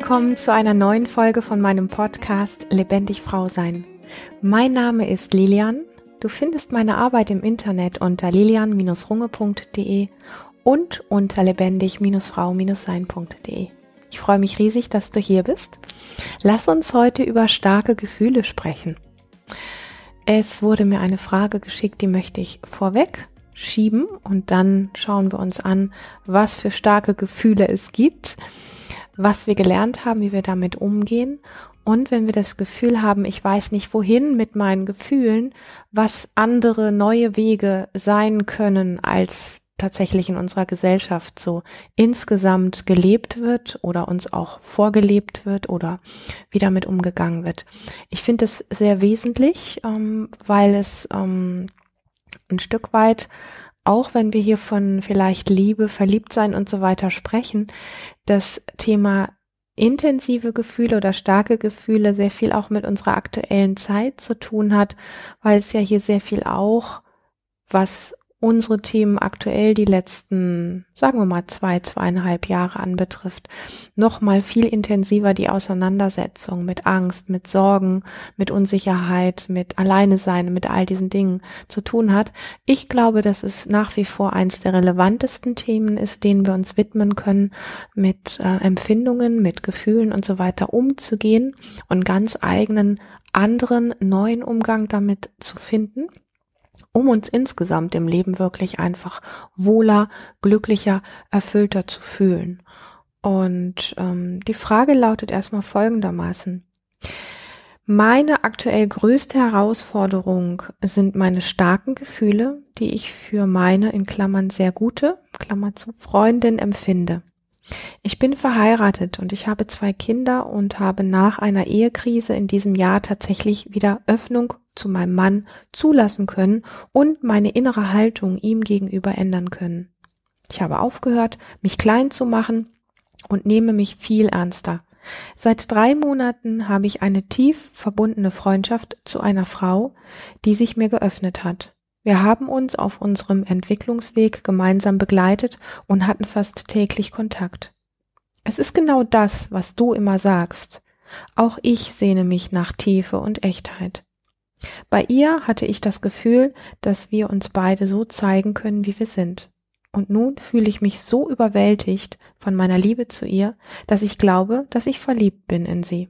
willkommen zu einer neuen Folge von meinem Podcast Lebendig Frau Sein. Mein Name ist Lilian. Du findest meine Arbeit im Internet unter lilian-runge.de und unter lebendig-frau-sein.de. Ich freue mich riesig, dass du hier bist. Lass uns heute über starke Gefühle sprechen. Es wurde mir eine Frage geschickt, die möchte ich vorweg schieben und dann schauen wir uns an, was für starke Gefühle es gibt was wir gelernt haben, wie wir damit umgehen. Und wenn wir das Gefühl haben, ich weiß nicht wohin mit meinen Gefühlen, was andere neue Wege sein können, als tatsächlich in unserer Gesellschaft so insgesamt gelebt wird oder uns auch vorgelebt wird oder wie damit umgegangen wird. Ich finde es sehr wesentlich, ähm, weil es ähm, ein Stück weit auch wenn wir hier von vielleicht Liebe, Verliebtsein und so weiter sprechen, das Thema intensive Gefühle oder starke Gefühle sehr viel auch mit unserer aktuellen Zeit zu tun hat, weil es ja hier sehr viel auch was unsere Themen aktuell die letzten, sagen wir mal, zwei, zweieinhalb Jahre anbetrifft, nochmal viel intensiver die Auseinandersetzung mit Angst, mit Sorgen, mit Unsicherheit, mit Alleine sein, mit all diesen Dingen zu tun hat. Ich glaube, dass es nach wie vor eins der relevantesten Themen ist, denen wir uns widmen können, mit äh, Empfindungen, mit Gefühlen und so weiter umzugehen und ganz eigenen anderen neuen Umgang damit zu finden um uns insgesamt im Leben wirklich einfach wohler, glücklicher, erfüllter zu fühlen. Und ähm, die Frage lautet erstmal folgendermaßen. Meine aktuell größte Herausforderung sind meine starken Gefühle, die ich für meine in Klammern sehr gute, Klammer zu Freundin empfinde. Ich bin verheiratet und ich habe zwei Kinder und habe nach einer Ehekrise in diesem Jahr tatsächlich wieder Öffnung zu meinem Mann zulassen können und meine innere Haltung ihm gegenüber ändern können. Ich habe aufgehört, mich klein zu machen und nehme mich viel ernster. Seit drei Monaten habe ich eine tief verbundene Freundschaft zu einer Frau, die sich mir geöffnet hat. Wir haben uns auf unserem Entwicklungsweg gemeinsam begleitet und hatten fast täglich Kontakt. Es ist genau das, was du immer sagst. Auch ich sehne mich nach Tiefe und Echtheit. Bei ihr hatte ich das Gefühl, dass wir uns beide so zeigen können, wie wir sind. Und nun fühle ich mich so überwältigt von meiner Liebe zu ihr, dass ich glaube, dass ich verliebt bin in sie.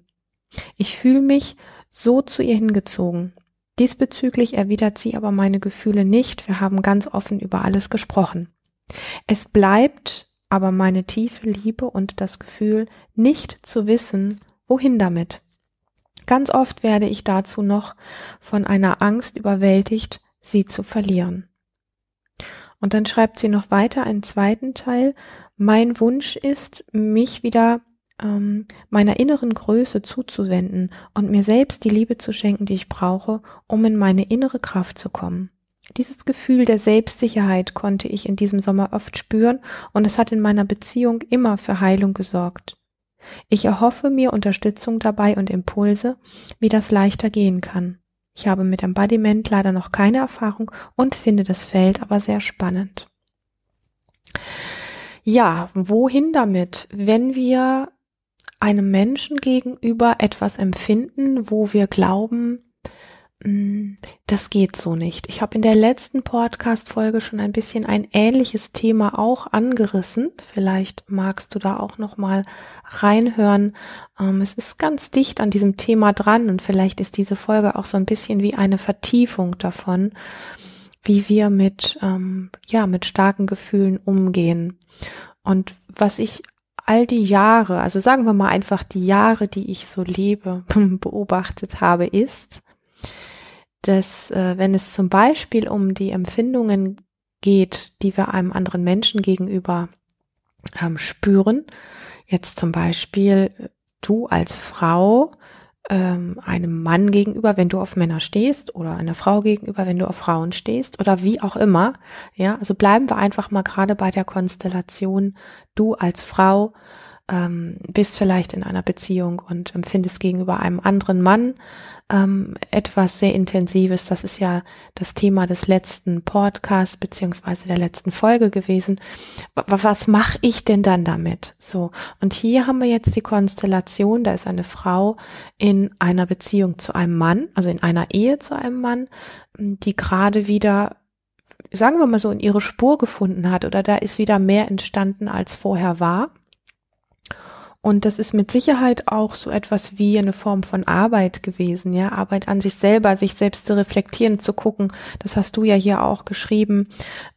Ich fühle mich so zu ihr hingezogen. Diesbezüglich erwidert sie aber meine Gefühle nicht, wir haben ganz offen über alles gesprochen. Es bleibt aber meine tiefe Liebe und das Gefühl, nicht zu wissen, wohin damit. Ganz oft werde ich dazu noch von einer Angst überwältigt, sie zu verlieren. Und dann schreibt sie noch weiter einen zweiten Teil. Mein Wunsch ist, mich wieder ähm, meiner inneren Größe zuzuwenden und mir selbst die Liebe zu schenken, die ich brauche, um in meine innere Kraft zu kommen. Dieses Gefühl der Selbstsicherheit konnte ich in diesem Sommer oft spüren und es hat in meiner Beziehung immer für Heilung gesorgt. Ich erhoffe mir Unterstützung dabei und Impulse, wie das leichter gehen kann. Ich habe mit Embodiment leider noch keine Erfahrung und finde das Feld aber sehr spannend. Ja, wohin damit? Wenn wir einem Menschen gegenüber etwas empfinden, wo wir glauben, Mm, das geht so nicht. Ich habe in der letzten Podcast-Folge schon ein bisschen ein ähnliches Thema auch angerissen. Vielleicht magst du da auch noch mal reinhören. Ähm, es ist ganz dicht an diesem Thema dran und vielleicht ist diese Folge auch so ein bisschen wie eine Vertiefung davon, wie wir mit ähm, ja mit starken Gefühlen umgehen. Und was ich all die Jahre, also sagen wir mal einfach die Jahre, die ich so lebe, beobachtet habe, ist dass äh, wenn es zum Beispiel um die Empfindungen geht, die wir einem anderen Menschen gegenüber ähm, spüren, jetzt zum Beispiel äh, du als Frau ähm, einem Mann gegenüber, wenn du auf Männer stehst, oder einer Frau gegenüber, wenn du auf Frauen stehst, oder wie auch immer. Ja, also bleiben wir einfach mal gerade bei der Konstellation du als Frau ähm, bist vielleicht in einer Beziehung und empfindest gegenüber einem anderen Mann ähm, etwas sehr Intensives. Das ist ja das Thema des letzten Podcasts beziehungsweise der letzten Folge gewesen. was mache ich denn dann damit? So und hier haben wir jetzt die Konstellation. Da ist eine Frau in einer Beziehung zu einem Mann, also in einer Ehe zu einem Mann, die gerade wieder sagen wir mal so, in ihre Spur gefunden hat oder da ist wieder mehr entstanden, als vorher war. Und das ist mit Sicherheit auch so etwas wie eine Form von Arbeit gewesen, ja, Arbeit an sich selber, sich selbst zu reflektieren, zu gucken. Das hast du ja hier auch geschrieben,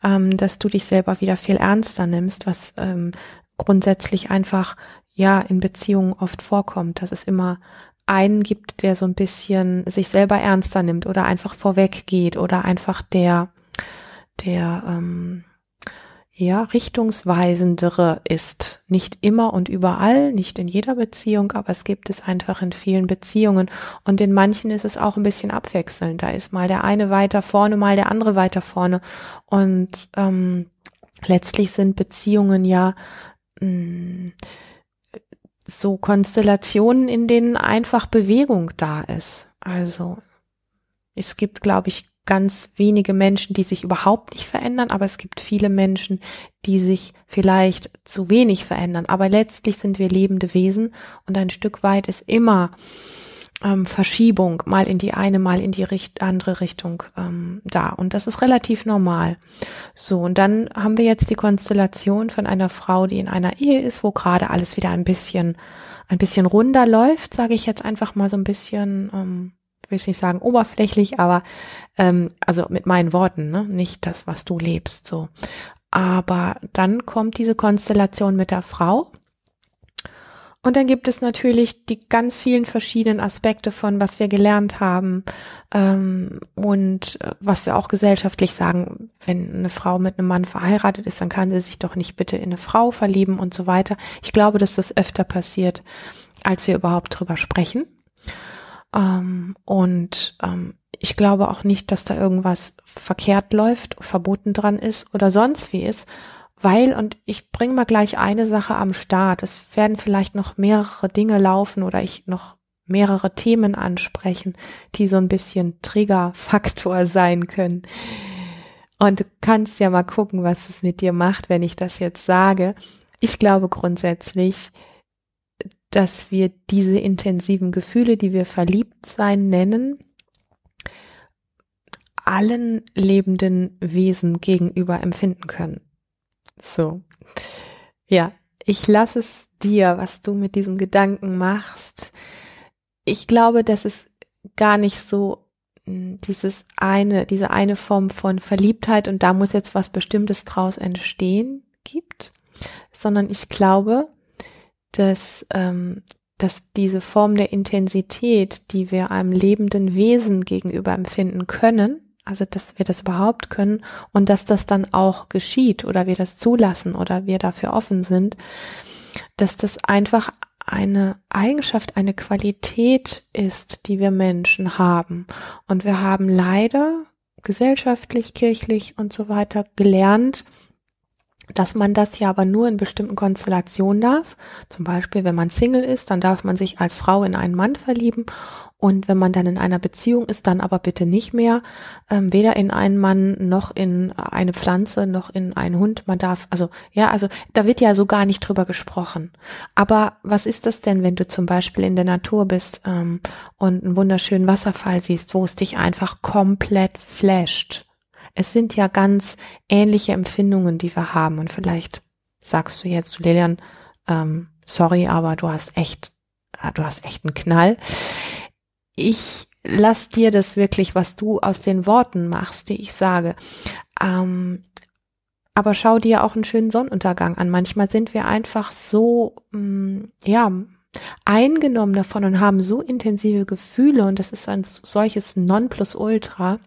ähm, dass du dich selber wieder viel ernster nimmst, was ähm, grundsätzlich einfach ja in Beziehungen oft vorkommt, dass es immer einen gibt, der so ein bisschen sich selber ernster nimmt oder einfach vorweg geht oder einfach der, der ähm, ja, richtungsweisendere ist. Nicht immer und überall, nicht in jeder Beziehung, aber es gibt es einfach in vielen Beziehungen. Und in manchen ist es auch ein bisschen abwechselnd. Da ist mal der eine weiter vorne, mal der andere weiter vorne. Und ähm, letztlich sind Beziehungen ja mh, mm, so Konstellationen, in denen einfach Bewegung da ist. Also es gibt, glaube ich, ganz wenige Menschen, die sich überhaupt nicht verändern, aber es gibt viele Menschen, die sich vielleicht zu wenig verändern. Aber letztlich sind wir lebende Wesen und ein Stück weit ist immer ähm, Verschiebung mal in die eine, mal in die Richt andere Richtung ähm, da. Und das ist relativ normal. So, und dann haben wir jetzt die Konstellation von einer Frau, die in einer Ehe ist, wo gerade alles wieder ein bisschen, ein bisschen runder läuft, sage ich jetzt einfach mal so ein bisschen. Ähm, will es nicht sagen oberflächlich, aber ähm, also mit meinen Worten, ne? nicht das, was du lebst, so. Aber dann kommt diese Konstellation mit der Frau. Und dann gibt es natürlich die ganz vielen verschiedenen Aspekte von, was wir gelernt haben ähm, und äh, was wir auch gesellschaftlich sagen, wenn eine Frau mit einem Mann verheiratet ist, dann kann sie sich doch nicht bitte in eine Frau verlieben und so weiter. Ich glaube, dass das öfter passiert, als wir überhaupt drüber sprechen. Ähm, und ähm, ich glaube auch nicht, dass da irgendwas verkehrt läuft, verboten dran ist oder sonst wie ist, weil, und ich bringe mal gleich eine Sache am Start, es werden vielleicht noch mehrere Dinge laufen oder ich noch mehrere Themen ansprechen, die so ein bisschen Triggerfaktor sein können. Und du kannst ja mal gucken, was es mit dir macht, wenn ich das jetzt sage. Ich glaube grundsätzlich, dass wir diese intensiven Gefühle, die wir Verliebtsein nennen, allen lebenden Wesen gegenüber empfinden können. So. Ja, ich lasse es dir, was du mit diesem Gedanken machst. Ich glaube, dass es gar nicht so hm, dieses eine, diese eine Form von Verliebtheit und da muss jetzt was Bestimmtes draus entstehen gibt, sondern ich glaube, dass, ähm, dass diese Form der Intensität, die wir einem lebenden Wesen gegenüber empfinden können, also dass wir das überhaupt können und dass das dann auch geschieht oder wir das zulassen oder wir dafür offen sind, dass das einfach eine Eigenschaft, eine Qualität ist, die wir Menschen haben. Und wir haben leider gesellschaftlich, kirchlich und so weiter gelernt, dass man das ja aber nur in bestimmten Konstellationen darf. Zum Beispiel, wenn man Single ist, dann darf man sich als Frau in einen Mann verlieben. Und wenn man dann in einer Beziehung ist, dann aber bitte nicht mehr, ähm, weder in einen Mann noch in eine Pflanze noch in einen Hund. Man darf, also ja, also da wird ja so gar nicht drüber gesprochen. Aber was ist das denn, wenn du zum Beispiel in der Natur bist ähm, und einen wunderschönen Wasserfall siehst, wo es dich einfach komplett flasht? Es sind ja ganz ähnliche Empfindungen, die wir haben. Und vielleicht sagst du jetzt zu Lilian, ähm, sorry, aber du hast echt, äh, du hast echt einen Knall. Ich lass dir das wirklich, was du aus den Worten machst, die ich sage. Ähm, aber schau dir auch einen schönen Sonnenuntergang an. Manchmal sind wir einfach so, mh, mm, ja, eingenommen davon und haben so intensive Gefühle und das ist ein solches Nonplusultra,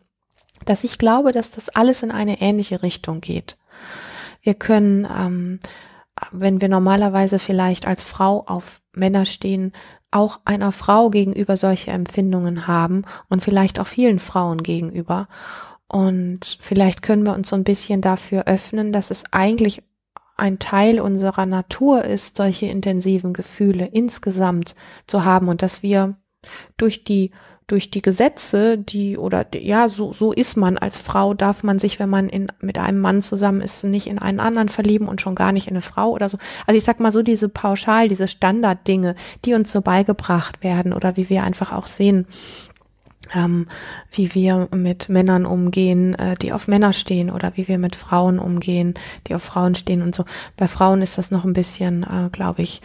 dass ich glaube, dass das alles in eine ähnliche Richtung geht. Wir können, ähm, wenn wir normalerweise vielleicht als Frau auf Männer stehen, auch einer Frau gegenüber solche Empfindungen haben und vielleicht auch vielen Frauen gegenüber. Und vielleicht können wir uns so ein bisschen dafür öffnen, dass es eigentlich ein Teil unserer Natur ist, solche intensiven Gefühle insgesamt zu haben und dass wir durch die durch die Gesetze, die oder ja, so, so ist man als Frau, darf man sich, wenn man in, mit einem Mann zusammen ist, nicht in einen anderen verlieben und schon gar nicht in eine Frau oder so. Also ich sag mal so diese pauschal, diese Standarddinge, die uns so beigebracht werden oder wie wir einfach auch sehen, ähm, wie wir mit Männern umgehen, äh, die auf Männer stehen oder wie wir mit Frauen umgehen, die auf Frauen stehen und so. Bei Frauen ist das noch ein bisschen, äh, glaube ich,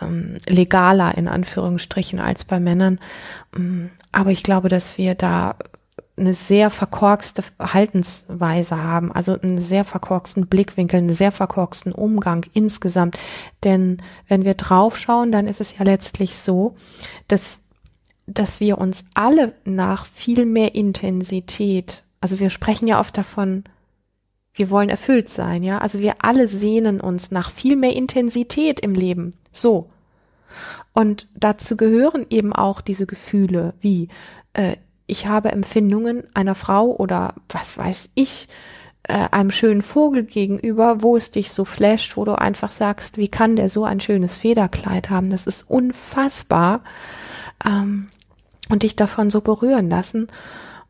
ähm, legaler in Anführungsstrichen als bei Männern. Mm, aber ich glaube, dass wir da eine sehr verkorkste Verhaltensweise haben, also einen sehr verkorksten Blickwinkel, einen sehr verkorksten Umgang insgesamt. Denn wenn wir draufschauen, dann ist es ja letztlich so, dass, dass wir uns alle nach viel mehr Intensität, also wir sprechen ja oft davon, wir wollen erfüllt sein, ja. Also wir alle sehnen uns nach viel mehr Intensität im Leben. So. Und dazu gehören eben auch diese Gefühle wie äh, ich habe Empfindungen einer Frau oder was weiß ich, äh, einem schönen Vogel gegenüber, wo es dich so flasht, wo du einfach sagst, wie kann der so ein schönes Federkleid haben? Das ist unfassbar. Ähm, und dich davon so berühren lassen.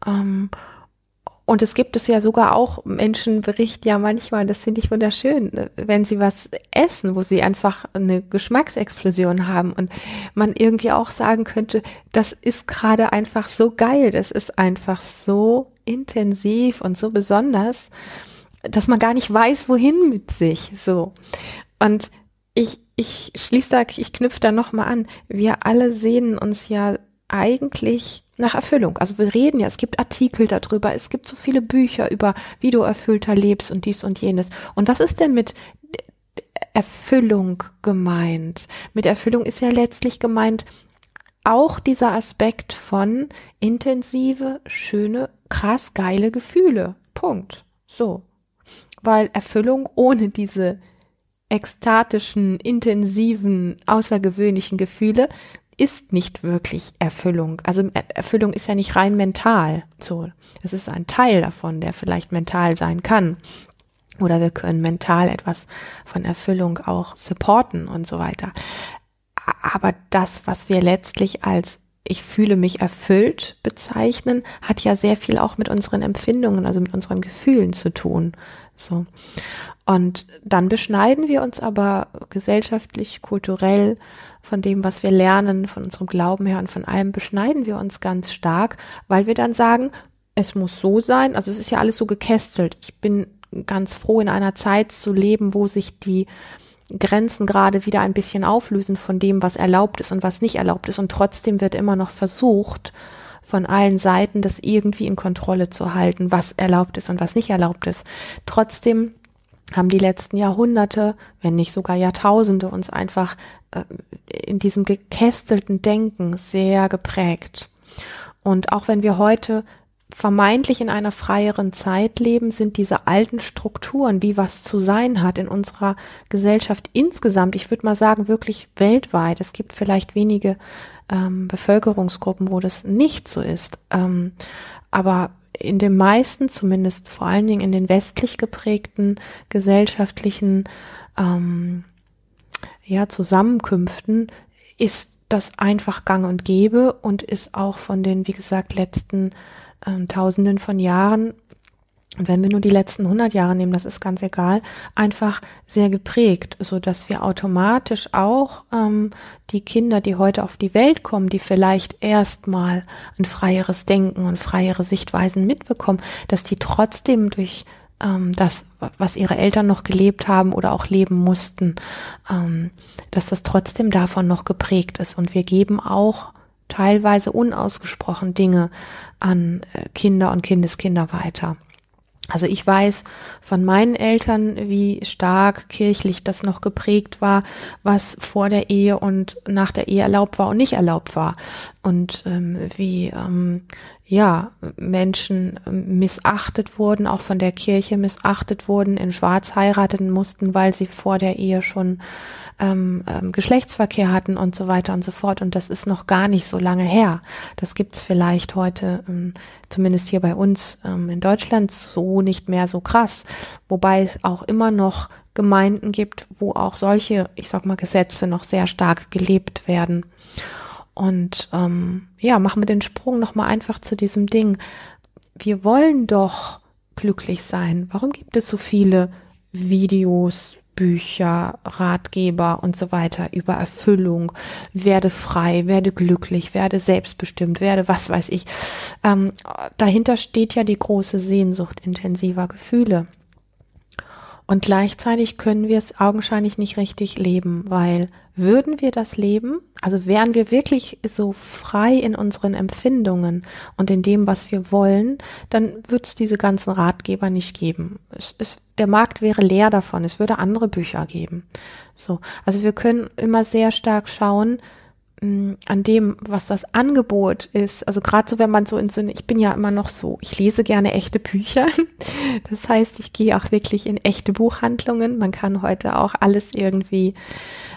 Ähm, und es gibt es ja sogar auch, Menschen berichten ja manchmal, das finde ich wunderschön, wenn sie was essen, wo sie einfach eine Geschmacksexplosion haben und man irgendwie auch sagen könnte, das ist gerade einfach so geil, das ist einfach so intensiv und so besonders, dass man gar nicht weiß, wohin mit sich, so. Und ich, ich schließe da, ich knüpfe da nochmal an. Wir alle sehnen uns ja eigentlich nach Erfüllung. Also wir reden ja, es gibt Artikel darüber, es gibt so viele Bücher über, wie du erfüllter lebst und dies und jenes. Und was ist denn mit Erfüllung gemeint? Mit Erfüllung ist ja letztlich gemeint auch dieser Aspekt von intensive, schöne, krass geile Gefühle. Punkt. So. Weil Erfüllung ohne diese ekstatischen, intensiven, außergewöhnlichen Gefühle ist nicht wirklich Erfüllung. Also äh, Erfüllung ist ja nicht rein mental. So, es ist ein Teil davon, der vielleicht mental sein kann. Oder wir können mental etwas von Erfüllung auch supporten und so weiter. Aber das, was wir letztlich als ich fühle mich erfüllt bezeichnen, hat ja sehr viel auch mit unseren Empfindungen, also mit unseren Gefühlen zu tun. So. Und dann beschneiden wir uns aber gesellschaftlich, kulturell, von dem, was wir lernen, von unserem Glauben her und von allem, beschneiden wir uns ganz stark, weil wir dann sagen, es muss so sein, also es ist ja alles so gekästelt. Ich bin ganz froh, in einer Zeit zu leben, wo sich die Grenzen gerade wieder ein bisschen auflösen von dem, was erlaubt ist und was nicht erlaubt ist. Und trotzdem wird immer noch versucht, von allen Seiten das irgendwie in Kontrolle zu halten, was erlaubt ist und was nicht erlaubt ist. Trotzdem haben die letzten Jahrhunderte, wenn nicht sogar Jahrtausende, uns einfach äh, in diesem gekästelten Denken sehr geprägt. Und auch wenn wir heute vermeintlich in einer freieren Zeit leben, sind diese alten Strukturen, wie was zu sein hat in unserer Gesellschaft insgesamt, ich würde mal sagen, wirklich weltweit. Es gibt vielleicht wenige ähm, Bevölkerungsgruppen, wo das nicht so ist. Ähm, aber in den meisten, zumindest vor allen Dingen in den westlich geprägten gesellschaftlichen ähm, ja, Zusammenkünften ist das einfach gang und gäbe und ist auch von den, wie gesagt, letzten äh, Tausenden von Jahren und wenn wir nur die letzten 100 Jahre nehmen, das ist ganz egal, einfach sehr geprägt, so dass wir automatisch auch ähm, die Kinder, die heute auf die Welt kommen, die vielleicht erstmal ein freieres Denken und freiere Sichtweisen mitbekommen, dass die trotzdem durch ähm, das, was ihre Eltern noch gelebt haben oder auch leben mussten, ähm, dass das trotzdem davon noch geprägt ist. Und wir geben auch teilweise unausgesprochen Dinge an äh, Kinder und Kindeskinder weiter. Also ich weiß von meinen Eltern, wie stark kirchlich das noch geprägt war, was vor der Ehe und nach der Ehe erlaubt war und nicht erlaubt war. Und ähm, wie ähm, ja, Menschen ähm, missachtet wurden, auch von der Kirche missachtet wurden, in Schwarz heiraten mussten, weil sie vor der Ehe schon ähm, ähm, Geschlechtsverkehr hatten und so weiter und so fort. Und das ist noch gar nicht so lange her. Das gibt's vielleicht heute, ähm, zumindest hier bei uns ähm, in Deutschland, so nicht mehr so krass. Wobei es auch immer noch Gemeinden gibt, wo auch solche, ich sag mal, Gesetze noch sehr stark gelebt werden. Und ähm, ja, machen wir den Sprung nochmal einfach zu diesem Ding. Wir wollen doch glücklich sein. Warum gibt es so viele Videos, Bücher, Ratgeber und so weiter über Erfüllung, werde frei, werde glücklich, werde selbstbestimmt, werde was weiß ich. Ähm, dahinter steht ja die große Sehnsucht intensiver Gefühle. Und gleichzeitig können wir es augenscheinlich nicht richtig leben, weil würden wir das leben, also wären wir wirklich so frei in unseren Empfindungen und in dem, was wir wollen, dann würde es diese ganzen Ratgeber nicht geben. Es, es, der Markt wäre leer davon, es würde andere Bücher geben. So, also wir können immer sehr stark schauen, Mm, an dem, was das Angebot ist. Also gerade so, wenn man so in so, ich bin ja immer noch so, ich lese gerne echte Bücher. Das heißt, ich gehe auch wirklich in echte Buchhandlungen. Man kann heute auch alles irgendwie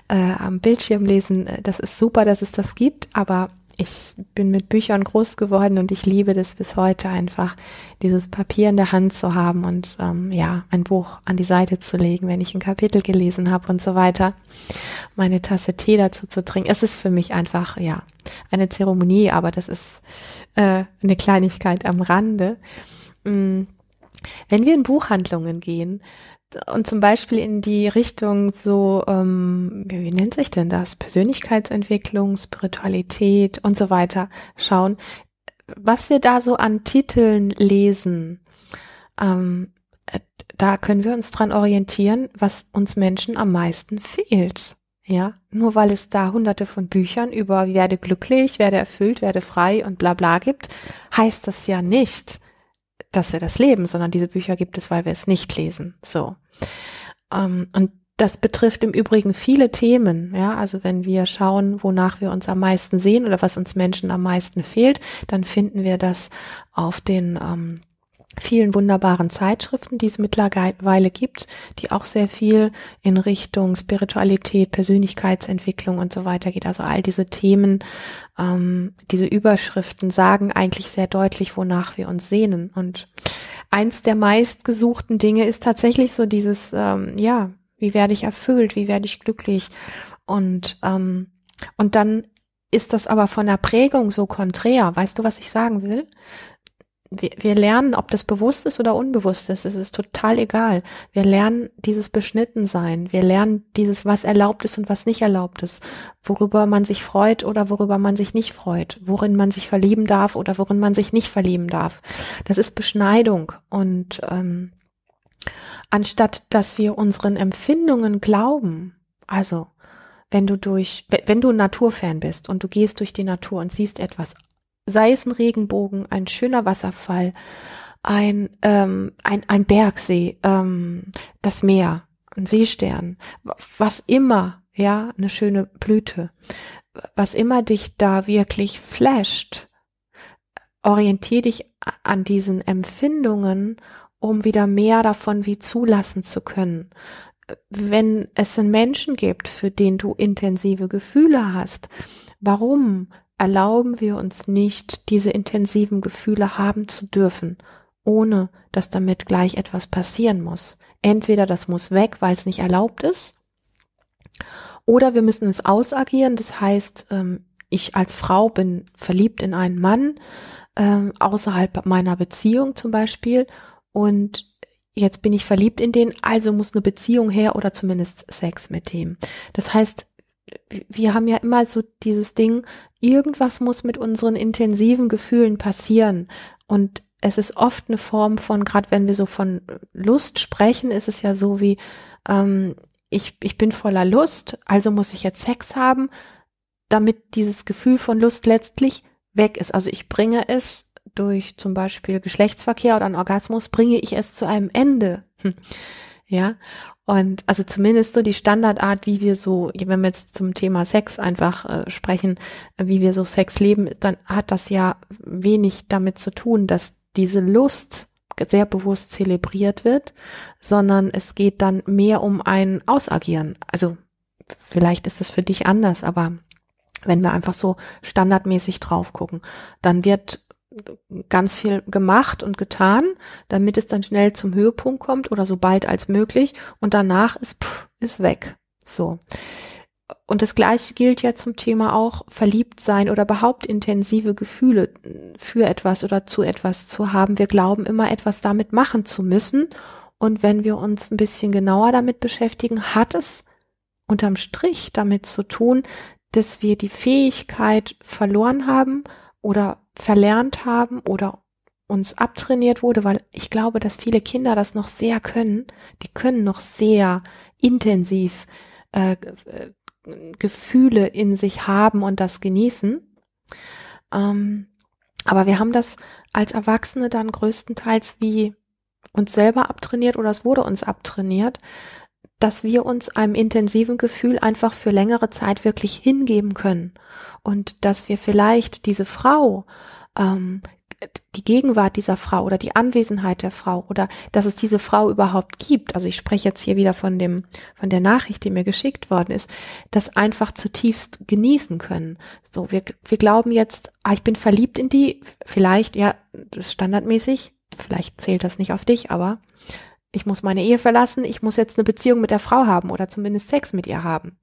äh, am Bildschirm lesen. Das ist super, dass es das gibt, aber ich bin mit Büchern groß geworden und ich liebe das bis heute einfach, dieses Papier in der Hand zu haben und ähm, ja, ein Buch an die Seite zu legen, wenn ich ein Kapitel gelesen habe und so weiter. Meine Tasse Tee dazu zu trinken. Es ist für mich einfach, ja, eine Zeremonie, aber das ist äh, eine Kleinigkeit am Rande. Mm, wenn wir in Buchhandlungen gehen, und zum Beispiel in die Richtung so, ähm, wie nennt sich denn das? Persönlichkeitsentwicklung, Spiritualität und so weiter schauen, was wir da so an Titeln lesen. Ähm, da können wir uns dran orientieren, was uns Menschen am meisten fehlt. Ja, nur weil es da hunderte von Büchern über werde glücklich, werde erfüllt, werde frei und bla bla gibt, heißt das ja nicht, dass wir das leben, sondern diese Bücher gibt es, weil wir es nicht lesen. So. Ähm, und das betrifft im Übrigen viele Themen. Ja, also wenn wir schauen, wonach wir uns am meisten sehen oder was uns Menschen am meisten fehlt, dann finden wir das auf den ähm, vielen wunderbaren Zeitschriften, die es mittlerweile gibt, die auch sehr viel in Richtung Spiritualität, Persönlichkeitsentwicklung und so weiter geht. Also all diese Themen, ähm, diese Überschriften sagen eigentlich sehr deutlich, wonach wir uns sehnen. Und eins der meistgesuchten Dinge ist tatsächlich so dieses, ähm, ja, wie werde ich erfüllt, wie werde ich glücklich und ähm, und dann ist das aber von der Prägung so konträr. Weißt du, was ich sagen will? wir, wir lernen, ob das bewusst ist oder unbewusst ist, es ist total egal. Wir lernen dieses Beschnittensein, wir lernen dieses, was erlaubt ist und was nicht erlaubt ist, worüber man sich freut oder worüber man sich nicht freut, worin man sich verlieben darf oder worin man sich nicht verlieben darf. Das ist Beschneidung und ähm, anstatt dass wir unseren Empfindungen glauben, also wenn du durch, wenn du Naturfan bist und du gehst durch die Natur und siehst etwas, sei es ein Regenbogen, ein schöner Wasserfall, ein, ähm, ein, ein Bergsee, ähm, das Meer, ein Seestern, was immer, ja, eine schöne Blüte, was immer dich da wirklich flasht, orientiere dich an diesen Empfindungen, um wieder mehr davon wie zulassen zu können. Wenn es einen Menschen gibt, für den du intensive Gefühle hast, warum erlauben wir uns nicht, diese intensiven Gefühle haben zu dürfen, ohne dass damit gleich etwas passieren muss. Entweder das muss weg, weil es nicht erlaubt ist, oder wir müssen es ausagieren. Das heißt, ähm, ich als Frau bin verliebt in einen Mann ähm, außerhalb meiner Beziehung zum Beispiel und jetzt bin ich verliebt in den, also muss eine Beziehung her oder zumindest Sex mit dem. Das heißt, wir haben ja immer so dieses Ding, irgendwas muss mit unseren intensiven Gefühlen passieren. Und es ist oft eine Form von, gerade wenn wir so von Lust sprechen, ist es ja so wie, ähm, ich, ich bin voller Lust, also muss ich jetzt Sex haben, damit dieses Gefühl von Lust letztlich weg ist. Also ich bringe es durch zum Beispiel Geschlechtsverkehr oder einen Orgasmus, bringe ich es zu einem Ende. Hm. Ja, und also zumindest so die Standardart, wie wir so, wenn wir jetzt zum Thema Sex einfach äh, sprechen, äh, wie wir so Sex leben, dann hat das ja wenig damit zu tun, dass diese Lust sehr bewusst zelebriert wird, sondern es geht dann mehr um ein Ausagieren. Also vielleicht ist es für dich anders, aber wenn wir einfach so standardmäßig drauf gucken, dann wird ganz viel gemacht und getan, damit es dann schnell zum Höhepunkt kommt oder so bald als möglich und danach ist pff, ist weg. So. Und das gleiche gilt ja zum Thema auch verliebt sein oder überhaupt intensive Gefühle für etwas oder zu etwas zu haben. Wir glauben immer etwas damit machen zu müssen und wenn wir uns ein bisschen genauer damit beschäftigen, hat es unterm Strich damit zu tun, dass wir die Fähigkeit verloren haben oder verlernt haben oder uns abtrainiert wurde, weil ich glaube, dass viele Kinder das noch sehr können. Die können noch sehr intensiv äh, äh, Gefühle in sich haben und das genießen. Ähm, aber wir haben das als Erwachsene dann größtenteils wie uns selber abtrainiert oder es wurde uns abtrainiert, dass wir uns einem intensiven Gefühl einfach für längere Zeit wirklich hingeben können und dass wir vielleicht diese Frau, ähm, die Gegenwart dieser Frau oder die Anwesenheit der Frau oder dass es diese Frau überhaupt gibt. Also ich spreche jetzt hier wieder von dem, von der Nachricht, die mir geschickt worden ist, das einfach zutiefst genießen können. So, wir, wir glauben jetzt, ah, ich bin verliebt in die, vielleicht, ja, das ist standardmäßig, vielleicht zählt das nicht auf dich, aber ich muss meine Ehe verlassen, ich muss jetzt eine Beziehung mit der Frau haben oder zumindest Sex mit ihr haben.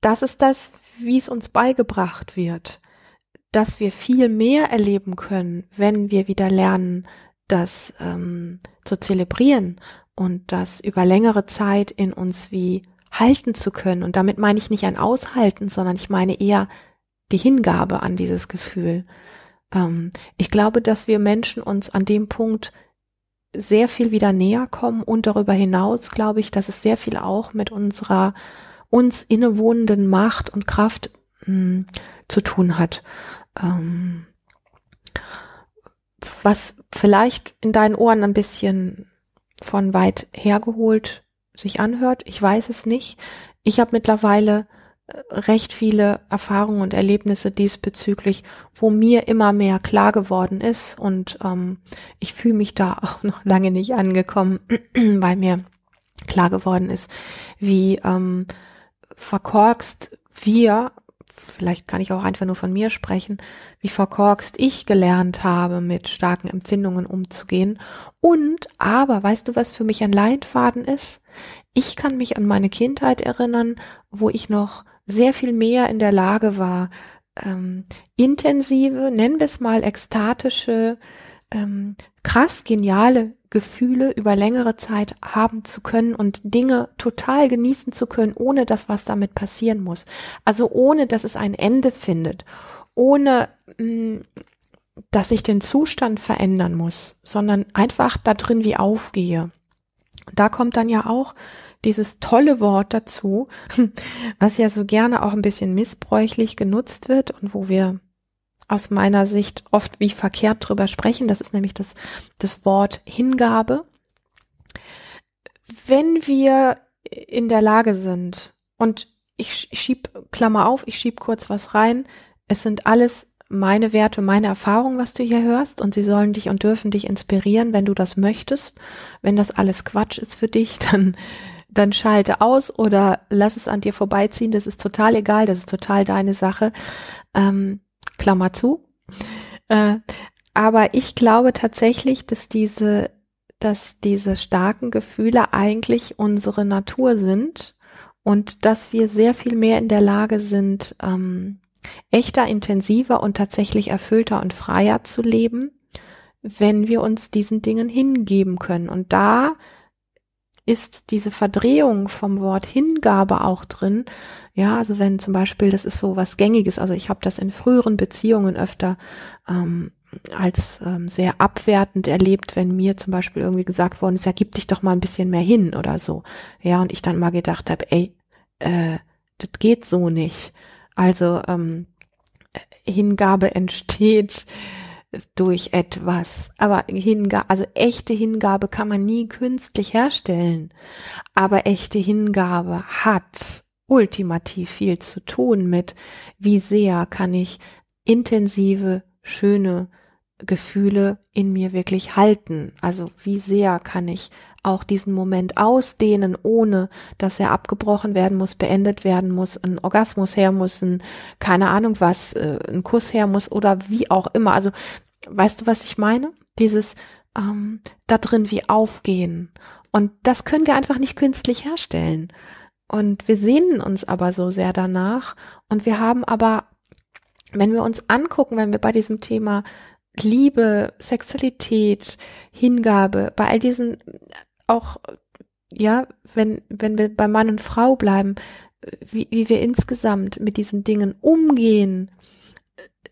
Das ist das, wie es uns beigebracht wird, dass wir viel mehr erleben können, wenn wir wieder lernen, das ähm, zu zelebrieren und das über längere Zeit in uns wie halten zu können. Und damit meine ich nicht ein Aushalten, sondern ich meine eher die Hingabe an dieses Gefühl. Ähm, ich glaube, dass wir Menschen uns an dem Punkt sehr viel wieder näher kommen und darüber hinaus glaube ich, dass es sehr viel auch mit unserer uns innewohnenden Macht und Kraft mh, hm, zu tun hat. Ähm, was vielleicht in deinen Ohren ein bisschen von weit hergeholt sich anhört, ich weiß es nicht. Ich habe mittlerweile recht viele Erfahrungen und Erlebnisse diesbezüglich, wo mir immer mehr klar geworden ist und ähm, ich fühle mich da auch noch lange nicht angekommen, weil mir klar geworden ist, wie ähm, verkorkst wir, vielleicht kann ich auch einfach nur von mir sprechen, wie verkorkst ich gelernt habe, mit starken Empfindungen umzugehen. Und aber, weißt du, was für mich ein Leitfaden ist? Ich kann mich an meine Kindheit erinnern, wo ich noch sehr viel mehr in der Lage war, ähm, intensive, nennen wir es mal ekstatische, ähm, krass geniale Gefühle über längere Zeit haben zu können und Dinge total genießen zu können, ohne dass was damit passieren muss. Also ohne, dass es ein Ende findet, ohne mh, mm, dass ich den Zustand verändern muss, sondern einfach da drin wie aufgehe. da kommt dann ja auch dieses tolle Wort dazu, was ja so gerne auch ein bisschen missbräuchlich genutzt wird und wo wir aus meiner Sicht oft wie verkehrt drüber sprechen. Das ist nämlich das, das Wort Hingabe. Wenn wir in der Lage sind und ich schieb, Klammer auf, ich schieb kurz was rein. Es sind alles meine Werte, meine Erfahrungen, was du hier hörst und sie sollen dich und dürfen dich inspirieren, wenn du das möchtest. Wenn das alles Quatsch ist für dich, dann dann schalte aus oder lass es an dir vorbeiziehen. Das ist total egal, das ist total deine Sache. Ähm, Klammer zu. Äh, aber ich glaube tatsächlich, dass diese, dass diese starken Gefühle eigentlich unsere Natur sind und dass wir sehr viel mehr in der Lage sind, ähm, echter, intensiver und tatsächlich erfüllter und freier zu leben, wenn wir uns diesen Dingen hingeben können. Und da ist diese Verdrehung vom Wort Hingabe auch drin. Ja, also wenn zum Beispiel, das ist so was Gängiges, also ich habe das in früheren Beziehungen öfter ähm, als ähm, sehr abwertend erlebt, wenn mir zum Beispiel irgendwie gesagt worden ist, ja, gib dich doch mal ein bisschen mehr hin oder so. Ja, und ich dann mal gedacht habe, ey, äh, das geht so nicht. Also ähm, Hingabe entsteht durch etwas. Aber Hingabe, also echte Hingabe kann man nie künstlich herstellen. Aber echte Hingabe hat ultimativ viel zu tun mit, wie sehr kann ich intensive, schöne Gefühle in mir wirklich halten. Also wie sehr kann ich auch diesen Moment ausdehnen, ohne dass er abgebrochen werden muss, beendet werden muss, ein Orgasmus her muss, ein, keine Ahnung was, äh, ein Kuss her muss oder wie auch immer. Also Weißt du, was ich meine? Dieses ähm, da drin wie aufgehen. Und das können wir einfach nicht künstlich herstellen. Und wir sehnen uns aber so sehr danach. Und wir haben aber, wenn wir uns angucken, wenn wir bei diesem Thema Liebe, Sexualität, Hingabe, bei all diesen auch, ja, wenn, wenn wir bei Mann und Frau bleiben, wie, wie wir insgesamt mit diesen Dingen umgehen,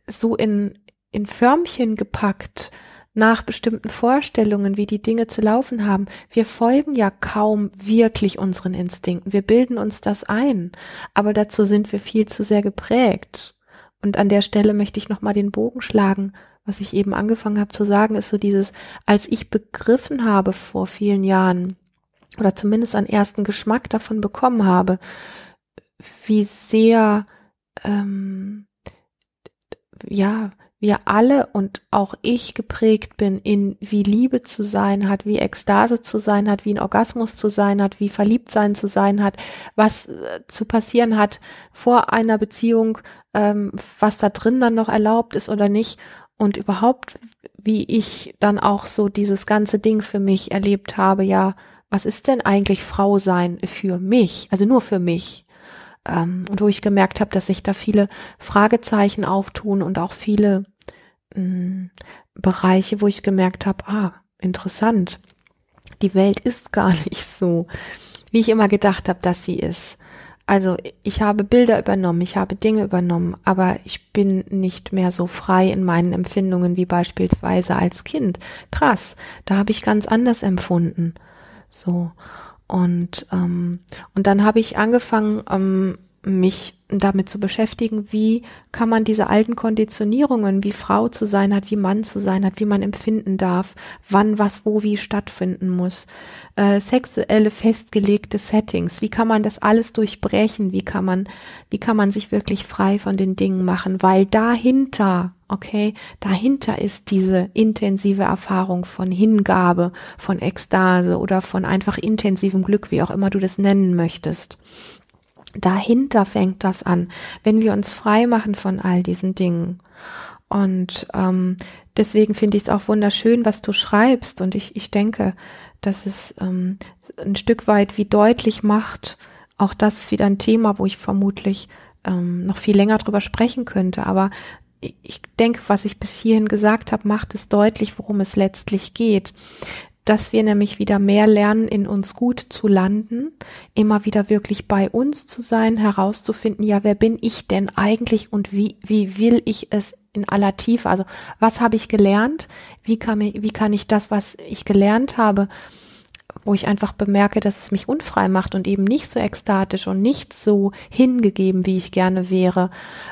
so in, in Förmchen gepackt nach bestimmten Vorstellungen, wie die Dinge zu laufen haben. Wir folgen ja kaum wirklich unseren Instinkten. Wir bilden uns das ein, aber dazu sind wir viel zu sehr geprägt. Und an der Stelle möchte ich nochmal den Bogen schlagen. Was ich eben angefangen habe zu sagen, ist so dieses, als ich begriffen habe vor vielen Jahren oder zumindest einen ersten Geschmack davon bekommen habe, wie sehr, ähm, ja, wir alle und auch ich geprägt bin in wie Liebe zu sein hat, wie Ekstase zu sein hat, wie ein Orgasmus zu sein hat, wie verliebt sein zu sein hat, was äh, zu passieren hat vor einer Beziehung, ähm, was da drin dann noch erlaubt ist oder nicht und überhaupt wie ich dann auch so dieses ganze Ding für mich erlebt habe, ja, was ist denn eigentlich Frau sein für mich, also nur für mich? Ähm, und wo ich gemerkt habe, dass sich da viele Fragezeichen auftun und auch viele Mm, Bereiche, wo ich gemerkt habe, ah, interessant, die Welt ist gar nicht so, wie ich immer gedacht habe, dass sie ist. Also ich habe Bilder übernommen, ich habe Dinge übernommen, aber ich bin nicht mehr so frei in meinen Empfindungen wie beispielsweise als Kind. Krass, da habe ich ganz anders empfunden. So. Und, ähm, und dann habe ich angefangen, ähm, mich damit zu beschäftigen, wie kann man diese alten Konditionierungen, wie Frau zu sein hat, wie Mann zu sein hat, wie man empfinden darf, wann was wo wie stattfinden muss, äh, sexuelle festgelegte Settings, wie kann man das alles durchbrechen, wie kann man, wie kann man sich wirklich frei von den Dingen machen, weil dahinter, okay, dahinter ist diese intensive Erfahrung von Hingabe, von Ekstase oder von einfach intensivem Glück, wie auch immer du das nennen möchtest dahinter fängt das an, wenn wir uns frei machen von all diesen Dingen. Und ähm, deswegen finde ich es auch wunderschön, was du schreibst. Und ich, ich denke, dass es ähm, ein Stück weit wie deutlich macht, auch das ist wieder ein Thema, wo ich vermutlich ähm, noch viel länger drüber sprechen könnte. Aber ich denke, was ich bis hierhin gesagt habe, macht es deutlich, worum es letztlich geht dass wir nämlich wieder mehr lernen, in uns gut zu landen, immer wieder wirklich bei uns zu sein, herauszufinden, ja, wer bin ich denn eigentlich und wie, wie will ich es in aller Tiefe? Also, was habe ich gelernt? Wie kann, wie kann ich das, was ich gelernt habe, wo ich einfach bemerke, dass es mich unfrei macht und eben nicht so ekstatisch und nicht so hingegeben, wie ich gerne wäre,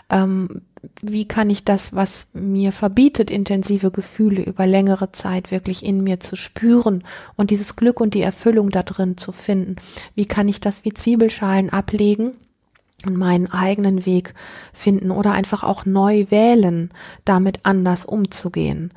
ähm, wie kann ich das, was mir verbietet, intensive Gefühle über längere Zeit wirklich in mir zu spüren und dieses Glück und die Erfüllung da drin zu finden? Wie kann ich das wie Zwiebelschalen ablegen? und meinen eigenen Weg finden oder einfach auch neu wählen, damit anders umzugehen.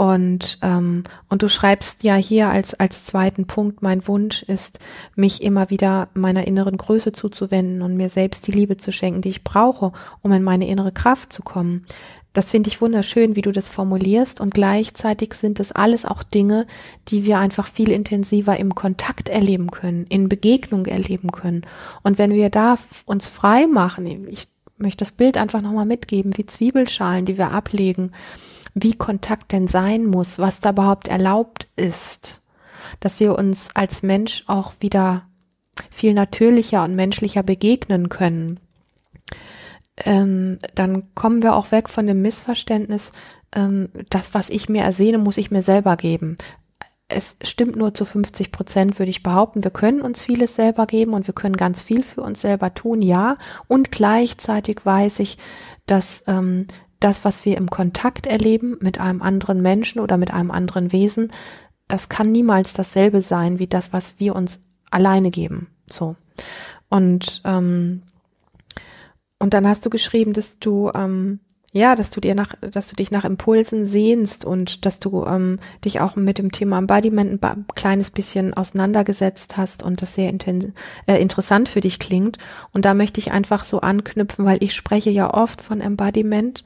Und, ähm, und du schreibst ja hier als, als zweiten Punkt, mein Wunsch ist, mich immer wieder meiner inneren Größe zuzuwenden und mir selbst die Liebe zu schenken, die ich brauche, um in meine innere Kraft zu kommen. Das finde ich wunderschön, wie du das formulierst. Und gleichzeitig sind es alles auch Dinge, die wir einfach viel intensiver im Kontakt erleben können, in Begegnung erleben können. Und wenn wir da uns frei machen, ich möchte das Bild einfach nochmal mitgeben, wie Zwiebelschalen, die wir ablegen, wie Kontakt denn sein muss, was da überhaupt erlaubt ist, dass wir uns als Mensch auch wieder viel natürlicher und menschlicher begegnen können. Ähm, dann kommen wir auch weg von dem Missverständnis, ähm, das, was ich mir ersehne, muss ich mir selber geben. Es stimmt nur zu 50 Prozent, würde ich behaupten. Wir können uns vieles selber geben und wir können ganz viel für uns selber tun, ja. Und gleichzeitig weiß ich, dass ähm, das, was wir im Kontakt erleben mit einem anderen Menschen oder mit einem anderen Wesen, das kann niemals dasselbe sein wie das, was wir uns alleine geben. So. Und, ähm, und dann hast du geschrieben, dass du ähm, ja, dass du dir nach, dass du dich nach Impulsen sehnst und dass du ähm, dich auch mit dem Thema Embodiment ein kleines bisschen auseinandergesetzt hast und das sehr äh, interessant für dich klingt. Und da möchte ich einfach so anknüpfen, weil ich spreche ja oft von Embodiment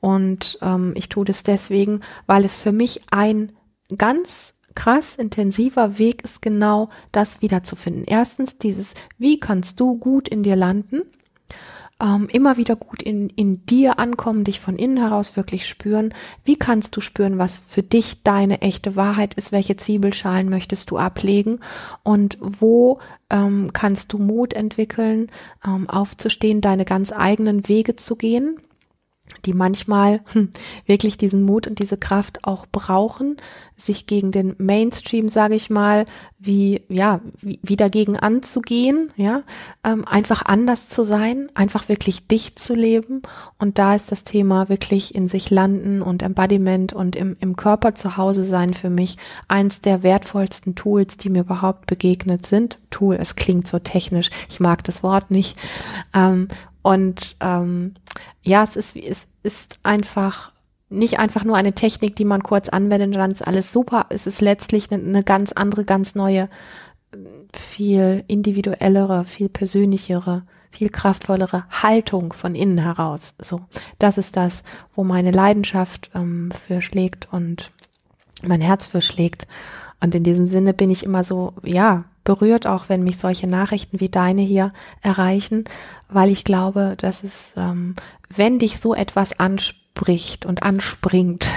und ähm, ich tue das deswegen, weil es für mich ein ganz krass intensiver Weg ist, genau das wiederzufinden. Erstens dieses, wie kannst du gut in dir landen? ähm, immer wieder gut in, in dir ankommen, dich von innen heraus wirklich spüren. Wie kannst du spüren, was für dich deine echte Wahrheit ist? Welche Zwiebelschalen möchtest du ablegen? Und wo ähm, kannst du Mut entwickeln, ähm, aufzustehen, deine ganz eigenen Wege zu gehen? die manchmal hm, wirklich diesen Mut und diese Kraft auch brauchen, sich gegen den Mainstream, sage ich mal, wie ja, wie, wie dagegen anzugehen, ja, ähm, einfach anders zu sein, einfach wirklich dicht zu leben. Und da ist das Thema wirklich in sich landen und Embodiment und im, im Körper zu Hause sein für mich eins der wertvollsten Tools, die mir überhaupt begegnet sind. Tool, es klingt so technisch, ich mag das Wort nicht. Ähm, und ähm, ja, es ist, es ist einfach nicht einfach nur eine Technik, die man kurz anwendet und dann ist alles super. Es ist letztlich eine, eine ganz andere, ganz neue, viel individuellere, viel persönlichere, viel kraftvollere Haltung von innen heraus. So, das ist das, wo meine Leidenschaft ähm, für schlägt und mein Herz für schlägt. Und in diesem Sinne bin ich immer so, ja, berührt, auch wenn mich solche Nachrichten wie deine hier erreichen, weil ich glaube, dass es, ähm, wenn dich so etwas anspricht, anspricht und anspringt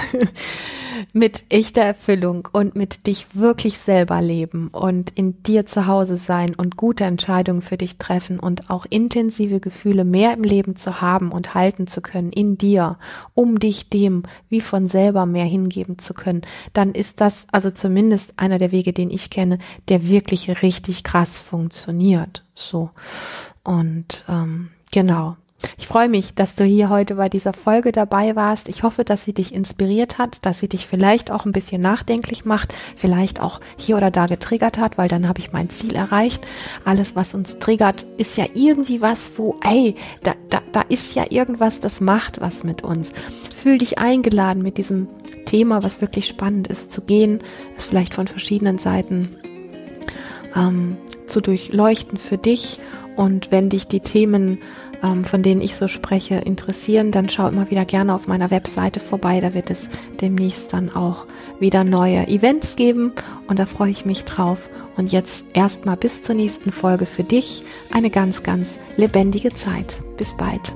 mit echter Erfüllung und mit dich wirklich selber leben und in dir zu Hause sein und gute Entscheidungen für dich treffen und auch intensive Gefühle mehr im Leben zu haben und halten zu können in dir, um dich dem wie von selber mehr hingeben zu können, dann ist das also zumindest einer der Wege, den ich kenne, der wirklich richtig krass funktioniert. So. Und ähm, genau, ich freue mich, dass du hier heute bei dieser Folge dabei warst. Ich hoffe, dass sie dich inspiriert hat, dass sie dich vielleicht auch ein bisschen nachdenklich macht, vielleicht auch hier oder da getriggert hat, weil dann habe ich mein Ziel erreicht. Alles, was uns triggert, ist ja irgendwie was, wo, ey, da, da, da ist ja irgendwas, das macht was mit uns. Fühl dich eingeladen, mit diesem Thema, was wirklich spannend ist, zu gehen, es vielleicht von verschiedenen Seiten ähm, zu durchleuchten für dich. Und wenn dich die Themen ähm, von denen ich so spreche, interessieren, dann schaut mal wieder gerne auf meiner Webseite vorbei. Da wird es demnächst dann auch wieder neue Events geben und da freue ich mich drauf. Und jetzt erstmal bis zur nächsten Folge für dich eine ganz, ganz lebendige Zeit. Bis bald.